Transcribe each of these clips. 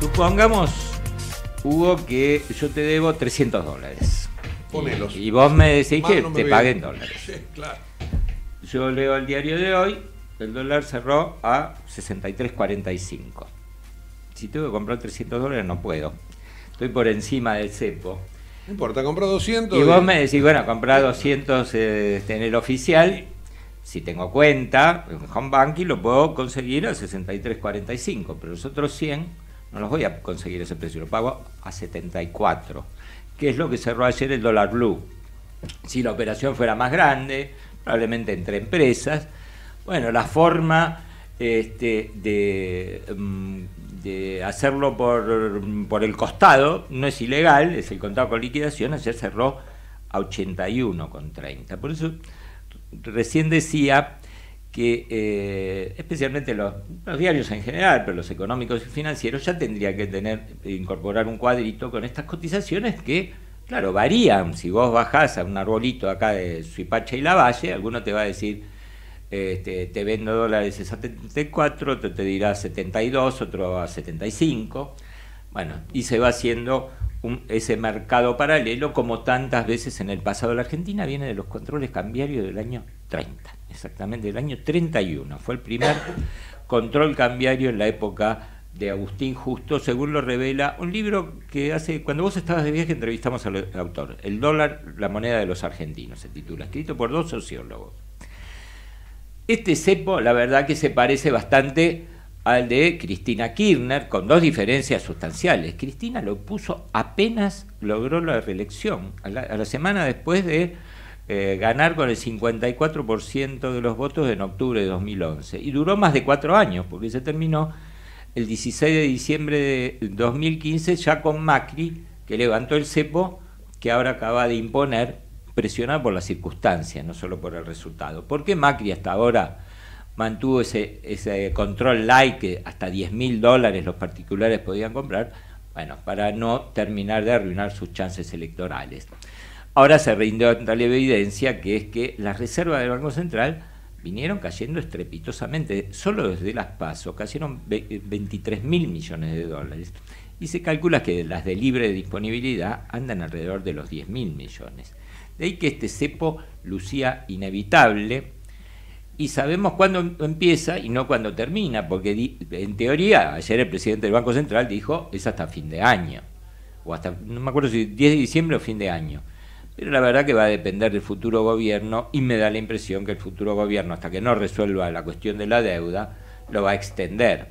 Supongamos, Hugo, que yo te debo 300 dólares. Ponelos. Y, vos me decís que te paguen dólares. Sí, claro. Yo leo el diario de hoy, el dólar cerró a 63.45. Si tengo que comprar 300 dólares, no puedo. Estoy por encima del cepo. No importa, compró 200. Y vos me decís, bueno, comprar 200 este, en el oficial. Si tengo cuenta, en home banking lo puedo conseguir a 63.45, pero los otros 100 no los voy a conseguir ese precio, lo pago a 74, que es lo que cerró ayer el dólar blue. Si la operación fuera más grande, probablemente entre empresas, bueno, la forma este, mm, de, hacerlo por, mm, por el costado no es ilegal, es el contado con liquidación, ayer cerró a 81,30. Por eso recién decía que eh, especialmente los, diarios en general, pero los económicos y financieros ya tendría que tener incorporar un cuadrito con estas cotizaciones que, claro, varían. Si vos bajás a un arbolito acá de Suipacha y La Valle, alguno te va a decir, este, te vendo dólares a 74, otro te dirá 72, otro a 75. Bueno, y se va haciendo ese mercado paralelo, como tantas veces en el pasado. La Argentina viene de los controles cambiarios del año 30, exactamente, del año 31. Fue el primer control cambiario en la época de Agustín Justo, según lo revela un libro que hace, cuando vos estabas de viaje entrevistamos al autor, El dólar, la moneda de los argentinos, se titula, escrito por dos sociólogos. Este cepo, la verdad que se parece bastante al de Cristina Kirchner, con dos diferencias sustanciales. Cristina lo puso apenas logró la reelección, a la, semana después de eh, ganar con el 54% de los votos en octubre de 2011. Y duró más de cuatro años, porque se terminó el 16 de diciembre de 2015 ya con Macri, que levantó el cepo que ahora acaba de imponer, presionado por las circunstancias, no solo por el resultado. ¿Por qué Macri hasta ahora mantuvo ese, control light que hasta 10 mil dólares los particulares podían comprar, bueno, para no terminar de arruinar sus chances electorales. Ahora se rindió tal evidencia que es que las reservas del Banco Central vinieron cayendo estrepitosamente. Solo desde las PASO cayeron 23 eh, mil millones de dólares. Y se calcula que las de libre disponibilidad andan alrededor de los 10 mil millones. De ahí que este cepo lucía inevitable y sabemos cuándo em-, empieza y no cuándo termina, porque en teoría ayer el presidente del Banco Central dijo es hasta fin de año, o hasta, no me acuerdo si 10 de diciembre o fin de año, pero la verdad que va a depender del futuro gobierno y me da la impresión que el futuro gobierno, hasta que no resuelva la cuestión de la deuda, lo va a extender.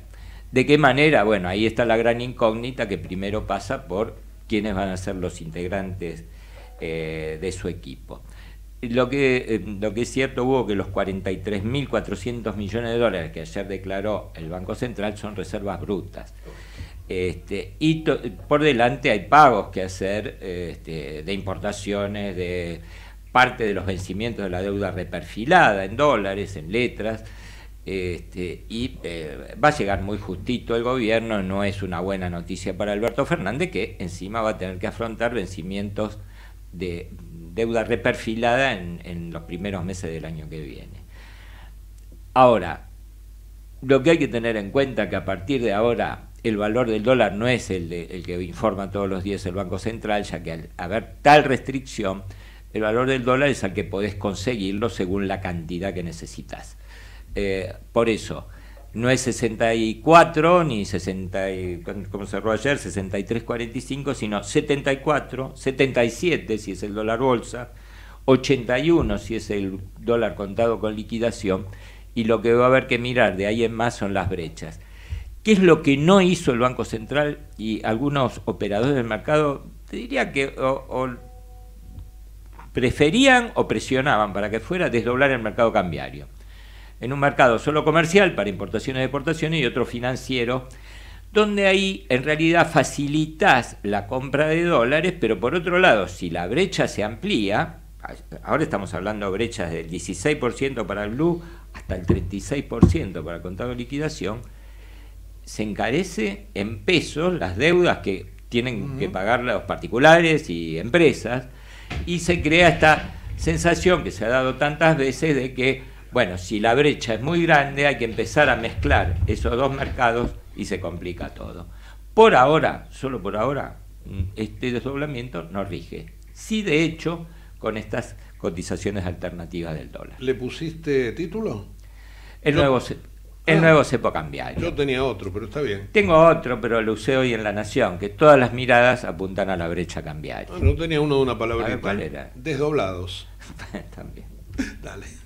¿De qué manera? Bueno, ahí está la gran incógnita que primero pasa por quiénes van a ser los integrantes eh, de su equipo. Lo que, eh, lo que es cierto, hubo que los 43.400 millones de dólares que ayer declaró el Banco Central son reservas brutas. Este, y por delante hay pagos que hacer este, de importaciones, de parte de los vencimientos de la deuda reperfilada en dólares, en letras. Este, y eh, va a llegar muy justito el gobierno, no es una buena noticia para Alberto Fernández, que encima va a tener que afrontar vencimientos de deuda reperfilada en, los primeros meses del año que viene. Ahora, lo que hay que tener en cuenta es que a partir de ahora el valor del dólar no es el, el, que informa todos los días el Banco Central, ya que al haber tal restricción, el valor del dólar es el que podés conseguirlo según la cantidad que necesitas. Eh, por eso, no es 64 ni 60, como cerró ayer, 63.45, sino 74, 77 si es el dólar bolsa, 81 si es el dólar contado con liquidación, y lo que va a haber que mirar de ahí en más son las brechas. ¿Qué es lo que no hizo el Banco Central y algunos operadores del mercado? Te diría que preferían o presionaban para que fuera desdoblar el mercado cambiario en un mercado solo comercial para importaciones y exportaciones y otro financiero, donde ahí en realidad facilitas la compra de dólares, pero por otro lado, si la brecha se amplía, ahora estamos hablando de brechas del 16% para el blue hasta el 36% para el contado de liquidación, se encarece en pesos las deudas que tienen que pagar los particulares y empresas, y se crea esta sensación que se ha dado tantas veces de que bueno, si la brecha es muy grande, hay que empezar a mezclar esos dos mercados y se complica todo. Por ahora, solo por ahora, mm, este desdoblamiento no rige. Sí, de hecho, con estas cotizaciones alternativas del dólar. ¿Le pusiste título? El nuevo el ah. nuevo cepo cambiario. Yo tenía otro, pero está bien. Tengo otro, pero lo usé hoy en La Nación, que todas las miradas apuntan a la brecha cambiaria. Ah, no tenía uno de una palabra, ¿Cuál era? Desdoblados. También. Dale.